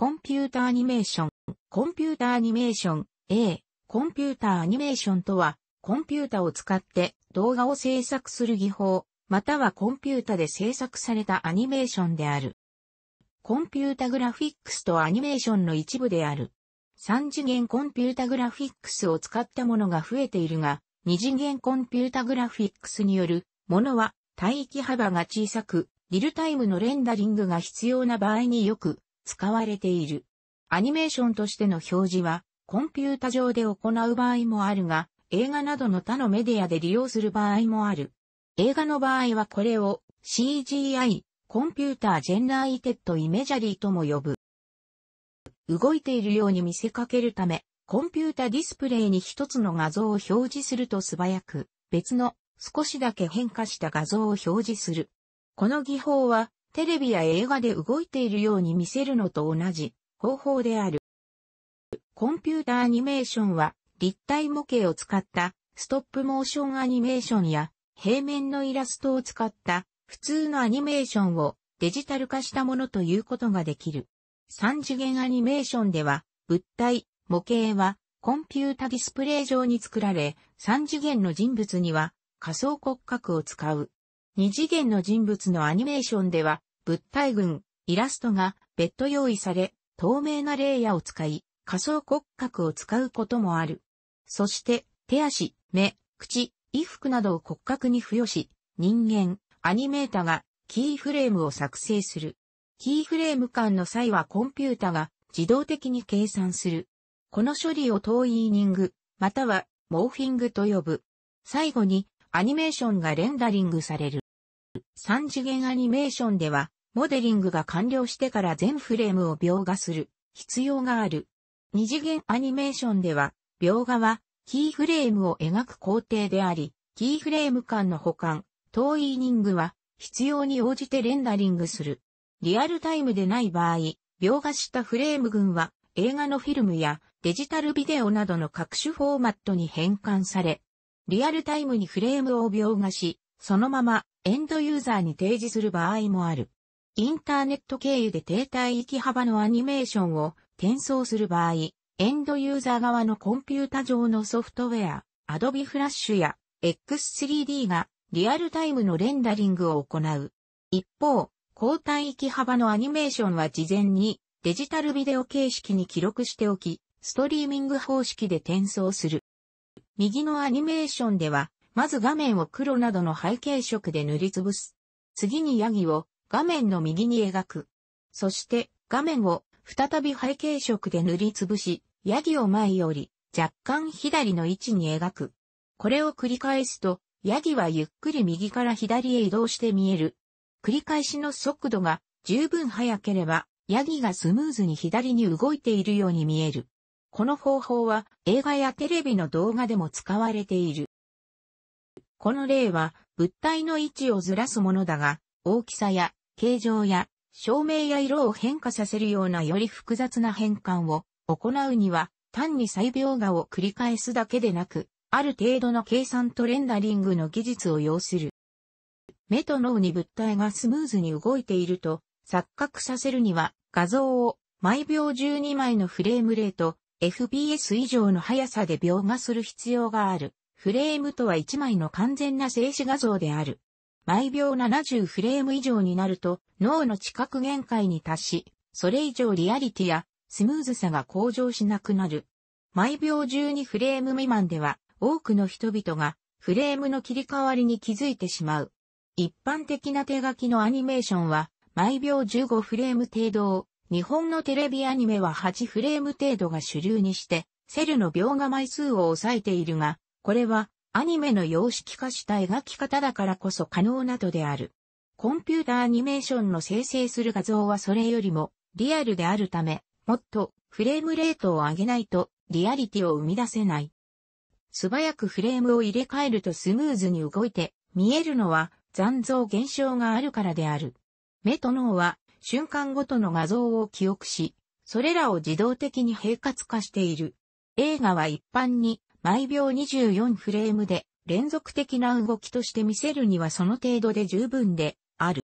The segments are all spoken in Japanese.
コンピュータアニメーション、コンピュータアニメーション、A、コンピュータアニメーションとは、コンピュータを使って動画を制作する技法、またはコンピュータで制作されたアニメーションである。コンピュータグラフィックスとアニメーションの一部である。3次元コンピュータグラフィックスを使ったものが増えているが、2次元コンピュータグラフィックスによるものは帯域幅が小さく、リルタイムのレンダリングが必要な場合によく使われている。アニメーションとしての表示は、コンピュータ上で行う場合もあるが、映画などの他のメディアで利用する場合もある。映画の場合はこれを CGI、コンピュータージェンダーイテッドイメジャリーとも呼ぶ。動いているように見せかけるため、コンピュータディスプレイに一つの画像を表示すると素早く、別の少しだけ変化した画像を表示する。この技法はテレビや映画で動いているように見せるのと同じ方法である。コンピュータアニメーションは立体模型を使ったストップモーションアニメーションや平面のイラストを使った普通のアニメーションをデジタル化したものということができる。三次元アニメーションでは物体、模型はコンピュータディスプレイ上に作られ、三次元の人物には仮想骨格を使う。二次元の人物のアニメーションでは物体群、イラストが別途用意され、透明なレイヤーを使い、仮想骨格を使うこともある。そして、手足、目、口、衣服などを骨格に付与し、人間、アニメータがキーフレームを作成する。キーフレーム間の際はコンピュータが自動的に計算する。この処理をトーイーニング、またはモーフィングと呼ぶ。最後にアニメーションがレンダリングされる。三次元アニメーションではモデリングが完了してから全フレームを描画する必要がある。二次元アニメーションでは、描画はキーフレームを描く工程であり、キーフレーム間の保管、トーイーニングは必要に応じてレンダリングする。リアルタイムでない場合、描画したフレーム群は映画のフィルムやデジタルビデオなどの各種フォーマットに変換され、リアルタイムにフレームを描画し、そのままエンドユーザーに提示する場合もある。インターネット経由で停滞域幅のアニメーションを転送する場合、エンドユーザー側のコンピュータ上のソフトウェア、Adobe Flash や X3D がリアルタイムのレンダリングを行う。一方、交代域幅のアニメーションは事前にデジタルビデオ形式に記録しておき、ストリーミング方式で転送する。右のアニメーションでは、まず画面を黒などの背景色で塗りつぶす。次にヤギを画面の右に描く。そして画面を再び背景色で塗りつぶし、ヤギを前より若干左の位置に描く。これを繰り返すと、ヤギはゆっくり右から左へ移動して見える。繰り返しの速度が十分速ければ、ヤギがスムーズに左に動いているように見える。この方法は映画やテレビの動画でも使われている。この例は物体の位置をずらすものだが、大きさや形状や照明や色を変化させるようなより複雑な変換を行うには、単に細描画を繰り返すだけでなく、ある程度の計算とレンダリングの技術を要する。目と脳に物体がスムーズに動いていると錯覚させるには、画像を毎秒12枚のフレームレート、FPS 以上の速さで描画する必要がある。フレームとは1枚の完全な静止画像である。毎秒70フレーム以上になると脳の知覚限界に達し、それ以上リアリティやスムーズさが向上しなくなる。毎秒12フレーム未満では多くの人々がフレームの切り替わりに気づいてしまう。一般的な手書きのアニメーションは毎秒15フレーム程度を、日本のテレビアニメは8フレーム程度が主流にして、セルの描画枚数を抑えているが、これはアニメの様式化した描き方だからこそ可能などである。コンピューターアニメーションの生成する画像はそれよりもリアルであるため、もっとフレームレートを上げないとリアリティを生み出せない。素早くフレームを入れ替えるとスムーズに動いて見えるのは残像現象があるからである。目と脳は瞬間ごとの画像を記憶し、それらを自動的に平滑化している。映画は一般に毎秒24フレームで連続的な動きとして見せるにはその程度で十分である。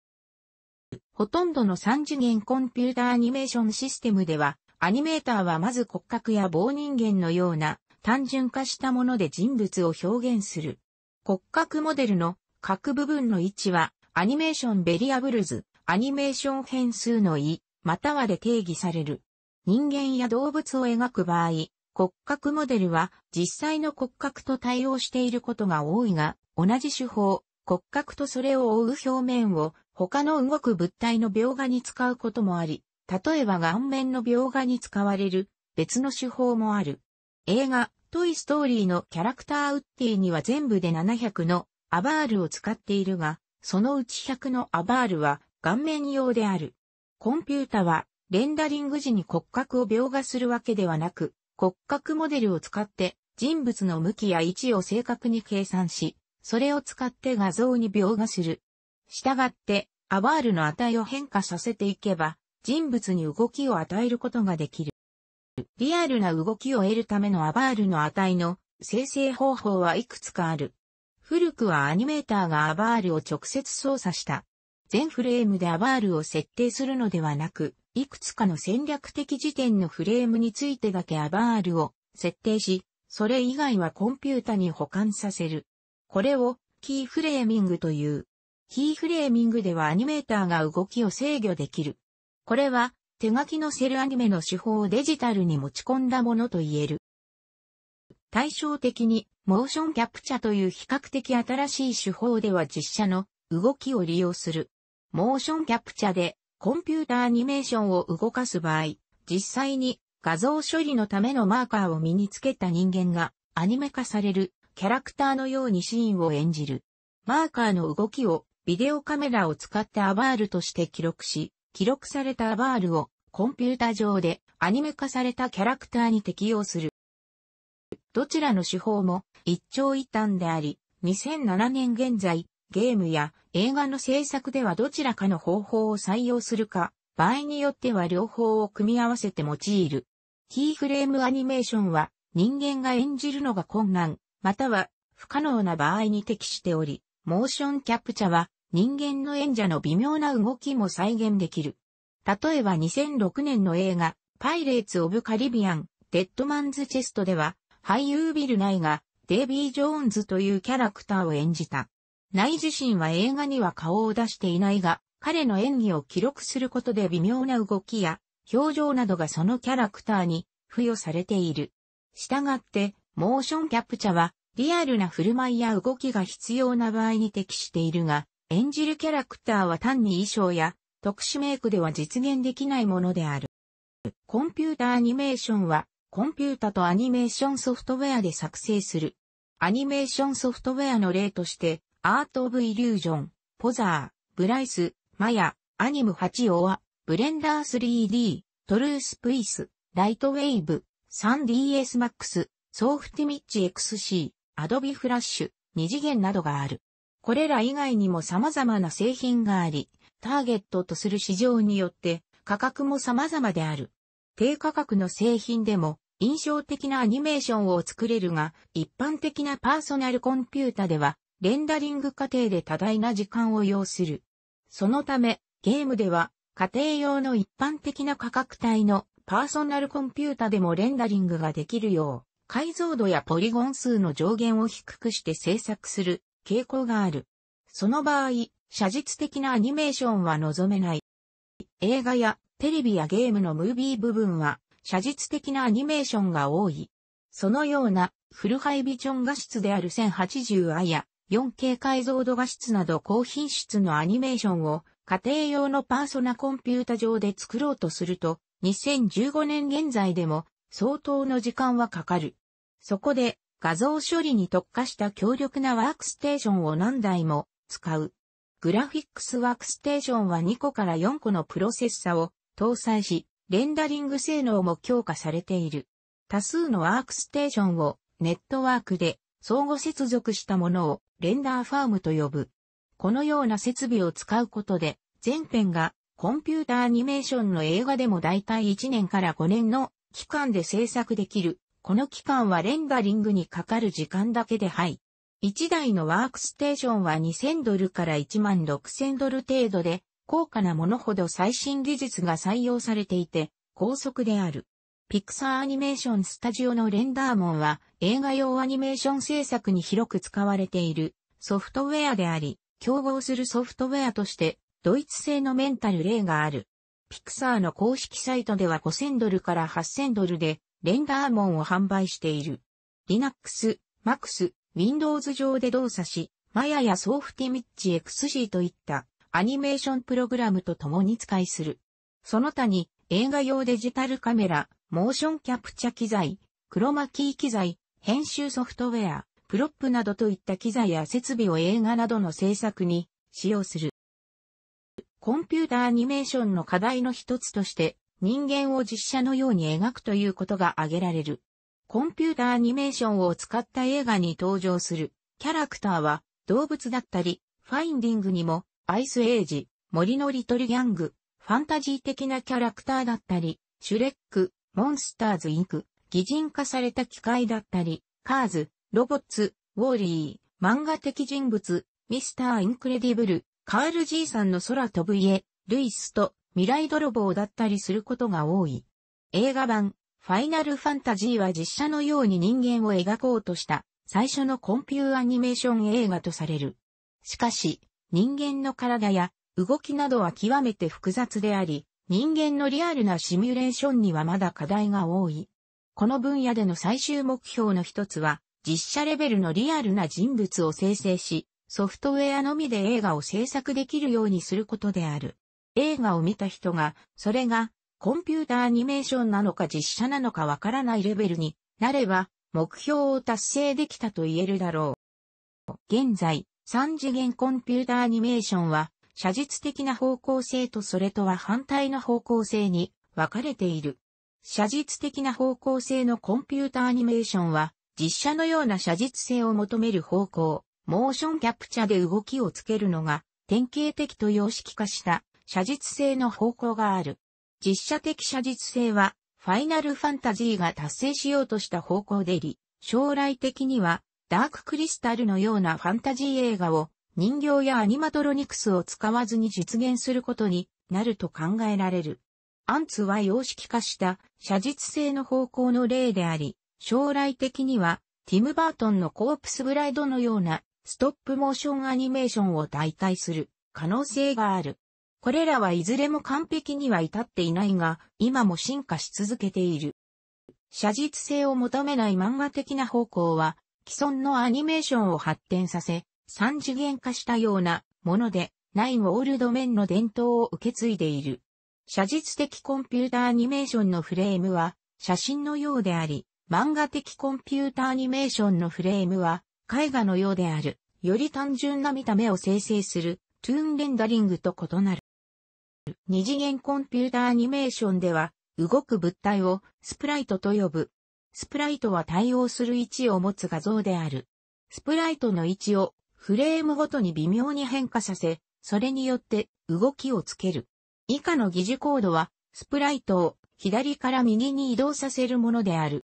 ほとんどの3次元コンピュータアニメーションシステムでは、アニメーターはまず骨格や棒人間のような単純化したもので人物を表現する。骨格モデルの各部分の位置は、アニメーションベリアブルズ、アニメーション変数の位、またはで定義される。人間や動物を描く場合、骨格モデルは実際の骨格と対応していることが多いが、同じ手法、骨格とそれを覆う表面を他の動く物体の描画に使うこともあり、例えば顔面の描画に使われる別の手法もある。映画、トイストーリーのキャラクターウッディには全部で700のアバールを使っているが、そのうち100のアバールは顔面用である。コンピュータはレンダリング時に骨格を描画するわけではなく、骨格モデルを使って人物の向きや位置を正確に計算し、それを使って画像に描画する。従って、アバールの値を変化させていけば、人物に動きを与えることができる。リアルな動きを得るためのアバールの値の生成方法はいくつかある。古くはアニメーターがアバールを直接操作した。全フレームでアバールを設定するのではなく、いくつかの戦略的時点のフレームについてだけアバールを設定し、それ以外はコンピュータに保管させる。これをキーフレーミングという。キーフレーミングではアニメーターが動きを制御できる。これは手書きのセルアニメの手法をデジタルに持ち込んだものと言える。対照的に、モーションキャプチャという比較的新しい手法では実写の動きを利用する。モーションキャプチャでコンピュータアニメーションを動かす場合、実際に画像処理のためのマーカーを身につけた人間がアニメ化されるキャラクターのようにシーンを演じる。マーカーの動きをビデオカメラを使ってアバールとして記録し、記録されたアバールをコンピュータ上でアニメ化されたキャラクターに適用する。どちらの手法も一長一短であり、2007年現在、ゲームや映画の制作ではどちらかの方法を採用するか、場合によっては両方を組み合わせて用いる。キーフレームアニメーションは人間が演じるのが困難、または不可能な場合に適しており、モーションキャプチャは人間の演者の微妙な動きも再現できる。例えば2006年の映画、パイレーツ・オブ・カリビアン、デッドマンズ・チェストでは、俳優ビル・ナイが、デイビー・ジョーンズというキャラクターを演じた。内自身は映画には顔を出していないが、彼の演技を記録することで微妙な動きや表情などがそのキャラクターに付与されている。したがって、モーションキャプチャはリアルな振る舞いや動きが必要な場合に適しているが、演じるキャラクターは単に衣装や特殊メイクでは実現できないものである。コンピュータアニメーションは、コンピュータとアニメーションソフトウェアで作成する。アニメーションソフトウェアの例として、アート・オブ・イリュージョン、ポザー、ブライス、マヤ、アニム8オア、ブレンダー 3D、トルース・プイス、ライトウェイブ、3DS Max、ソーフティミッチ XC、アドビフラッシュ、二次元などがある。これら以外にも様々な製品があり、ターゲットとする市場によって価格も様々である。低価格の製品でも印象的なアニメーションを作れるが、一般的なパーソナルコンピュータではレンダリング過程で多大な時間を要する。そのため、ゲームでは、家庭用の一般的な価格帯のパーソナルコンピュータでもレンダリングができるよう、解像度やポリゴン数の上限を低くして制作する傾向がある。その場合、写実的なアニメーションは望めない。映画やテレビやゲームのムービー部分は写実的なアニメーションが多い。そのようなフルハイビジョン画質である 1080i や 4K 解像度画質など高品質のアニメーションを家庭用のパーソナコンピュータ上で作ろうとすると、2015年現在でも相当の時間はかかる。そこで画像処理に特化した強力なワークステーションを何台も使う。グラフィックスワークステーションは2個から4個のプロセッサを搭載し、レンダリング性能も強化されている。多数のワークステーションをネットワークで相互接続したものをレンダーファームと呼ぶ。このような設備を使うことで、全編がコンピュータアニメーションの映画でもだいたい1年から5年の期間で制作できる。この期間はレンダリングにかかる時間だけではい。1台のワークステーションは2000ドルから1万6000ドル程度で、高価なものほど最新技術が採用されていて、高速である。ピクサーアニメーションスタジオのレンダーモンは映画用アニメーション制作に広く使われているソフトウェアであり、競合するソフトウェアとしてドイツ製のメンタル例がある。ピクサーの公式サイトでは5000ドルから8000ドルでレンダーモンを販売している。Linux、Max、Windows 上で動作し、マヤやソフティミッチ XG といったアニメーションプログラムと共に使いする。その他に映画用デジタルカメラ、モーションキャプチャ機材、クロマキー機材、編集ソフトウェア、プロップなどといった機材や設備を映画などの制作に使用する。コンピューターアニメーションの課題の一つとして人間を実写のように描くということが挙げられる。コンピューターアニメーションを使った映画に登場するキャラクターは動物だったり、ファインディングにもアイスエイジ、森のリトルギャング、ファンタジー的なキャラクターだったり、シュレック、モンスターズインク、擬人化された機械だったり、カーズ、ロボッツ、ウォーリー、漫画的人物、ミスター・インクレディブル、カール G さんの空飛ぶ家、ルイスと未来泥棒だったりすることが多い。映画版、ファイナルファンタジーは実写のように人間を描こうとした最初のコンピューアニメーション映画とされる。しかし、人間の体や動きなどは極めて複雑であり、人間のリアルなシミュレーションにはまだ課題が多い。この分野での最終目標の一つは、実写レベルのリアルな人物を生成し、ソフトウェアのみで映画を制作できるようにすることである。映画を見た人が、それがコンピューターアニメーションなのか実写なのかわからないレベルになれば、目標を達成できたと言えるだろう。現在、3次元コンピューターアニメーションは、写実的な方向性とそれとは反対の方向性に分かれている。写実的な方向性のコンピュータアニメーションは、実写のような写実性を求める方向、モーションキャプチャで動きをつけるのが、典型的と様式化した写実性の方向がある。実写的写実性は、ファイナルファンタジーが達成しようとした方向であり、将来的には、ダーククリスタルのようなファンタジー映画を人形やアニマトロニクスを使わずに実現することになると考えられる。アンツは様式化した写実性の方向の例であり、将来的にはティム・バートンのコープスブライドのようなストップモーションアニメーションを代替する可能性がある。これらはいずれも完璧には至っていないが、今も進化し続けている。写実性を求めない漫画的な方向は、既存のアニメーションを発展させ、三次元化したようなもので、ないウォールド面の伝統を受け継いでいる。写実的コンピューターアニメーションのフレームは写真のようであり、漫画的コンピューターアニメーションのフレームは絵画のようである。より単純な見た目を生成するトゥーンレンダリングと異なる。二次元コンピューターアニメーションでは動く物体をスプライトと呼ぶ。スプライトは対応する位置を持つ画像である。スプライトの位置をフレームごとに微妙に変化させ、それによって動きをつける。以下の疑似コードは、スプライトを左から右に移動させるものである。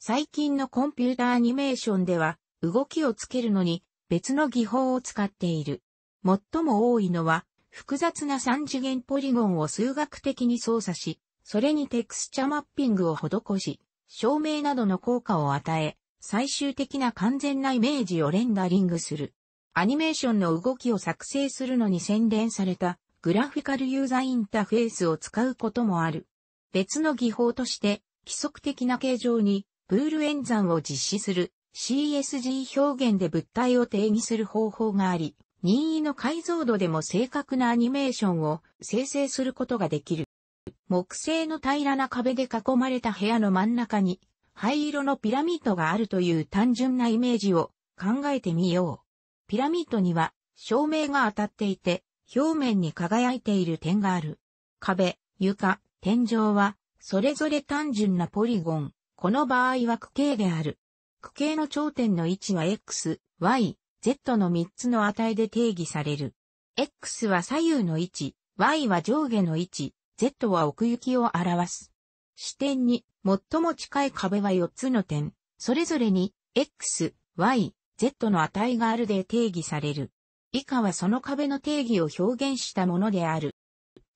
最近のコンピュータアニメーションでは、動きをつけるのに別の技法を使っている。最も多いのは、複雑な三次元ポリゴンを数学的に操作し、それにテクスチャマッピングを施し、照明などの効果を与え、最終的な完全なイメージをレンダリングする。アニメーションの動きを作成するのに洗練されたグラフィカルユーザーインターフェースを使うこともある。別の技法として規則的な形状にブール演算を実施する CSG 表現で物体を定義する方法があり、任意の解像度でも正確なアニメーションを生成することができる。木製の平らな壁で囲まれた部屋の真ん中に灰色のピラミッドがあるという単純なイメージを考えてみよう。ピラミッドには照明が当たっていて、表面に輝いている点がある。壁、床、天井は、それぞれ単純なポリゴン。この場合は区形である。区形の頂点の位置は x、y、z の3つの値で定義される。x は左右の位置、y は上下の位置、z は奥行きを表す。視点に最も近い壁は4つの点、それぞれに、x、y、z の値があるで定義される。以下はその壁の定義を表現したものである。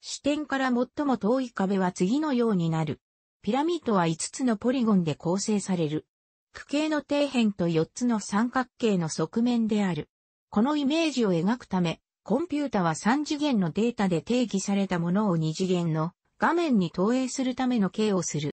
視点から最も遠い壁は次のようになる。ピラミッドは5つのポリゴンで構成される。区形の底辺と4つの三角形の側面である。このイメージを描くため、コンピュータは3次元のデータで定義されたものを2次元の画面に投影するための形をする。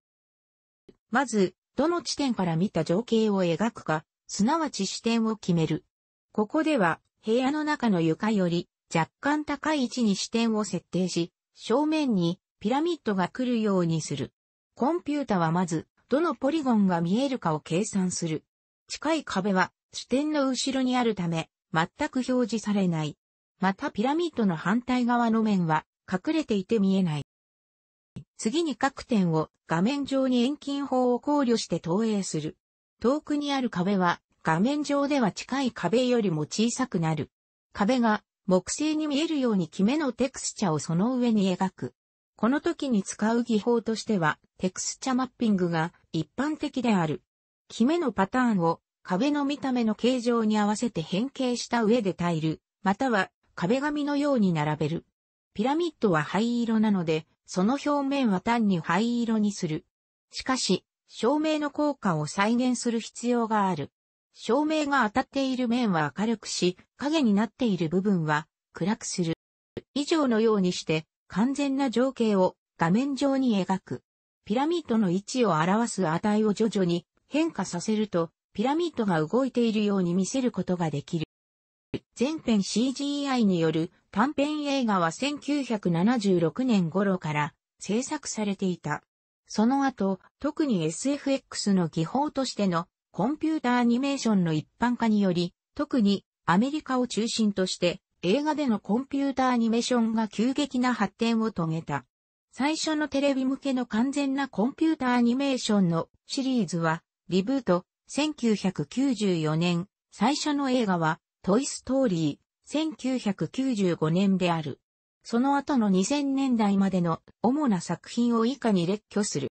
まず、どの地点から見た情景を描くか、すなわち視点を決める。ここでは、部屋の中の床より若干高い位置に視点を設定し、正面にピラミッドが来るようにする。コンピュータはまず、どのポリゴンが見えるかを計算する。近い壁は視点の後ろにあるため、全く表示されない。またピラミッドの反対側の面は隠れていて見えない。次に各点を画面上に遠近法を考慮して投影する。遠くにある壁は画面上では近い壁よりも小さくなる。壁が木製に見えるようにキメのテクスチャをその上に描く。この時に使う技法としてはテクスチャマッピングが一般的である。キメのパターンを壁の見た目の形状に合わせて変形した上でタイル、または壁紙のように並べる。ピラミッドは灰色なのでその表面は単に灰色にする。しかし、照明の効果を再現する必要がある。照明が当たっている面は明るくし、影になっている部分は暗くする。以上のようにして、完全な情景を画面上に描く。ピラミッドの位置を表す値を徐々に変化させると、ピラミッドが動いているように見せることができる。全編 CGI による短編映画は1976年頃から制作されていた。その後、特に SFX の技法としてのコンピュータアニメーションの一般化により、特にアメリカを中心として映画でのコンピュータアニメーションが急激な発展を遂げた。最初のテレビ向けの完全なコンピュータアニメーションのシリーズはリブート1994年、最初の映画はトイストーリー、1995年である。その後の2000年代までの主な作品を以下に列挙する。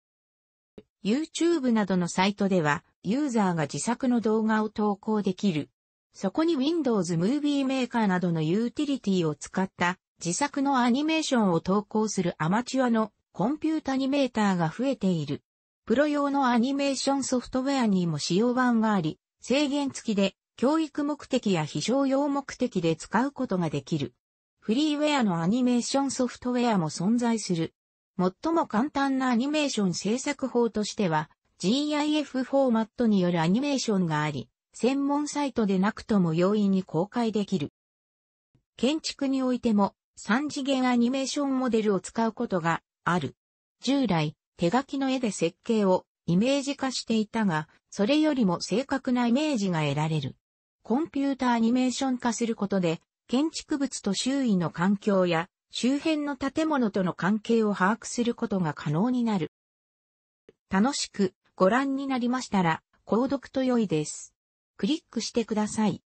YouTube などのサイトでは、ユーザーが自作の動画を投稿できる。そこに Windows Movie Maker などのユーティリティを使った自作のアニメーションを投稿するアマチュアのコンピュータニメーターが増えている。プロ用のアニメーションソフトウェアにも使用版があり、制限付きで教育目的や非常用目的で使うことができる。フリーウェアのアニメーションソフトウェアも存在する。最も簡単なアニメーション制作法としては、GIF フォーマットによるアニメーションがあり、専門サイトでなくとも容易に公開できる。建築においても、3次元アニメーションモデルを使うことがある。従来、手書きの絵で設計をイメージ化していたが、それよりも正確なイメージが得られる。コンピュータアニメーション化することで、建築物と周囲の環境や周辺の建物との関係を把握することが可能になる。楽しくご覧になりましたら、購読と良いです。クリックしてください。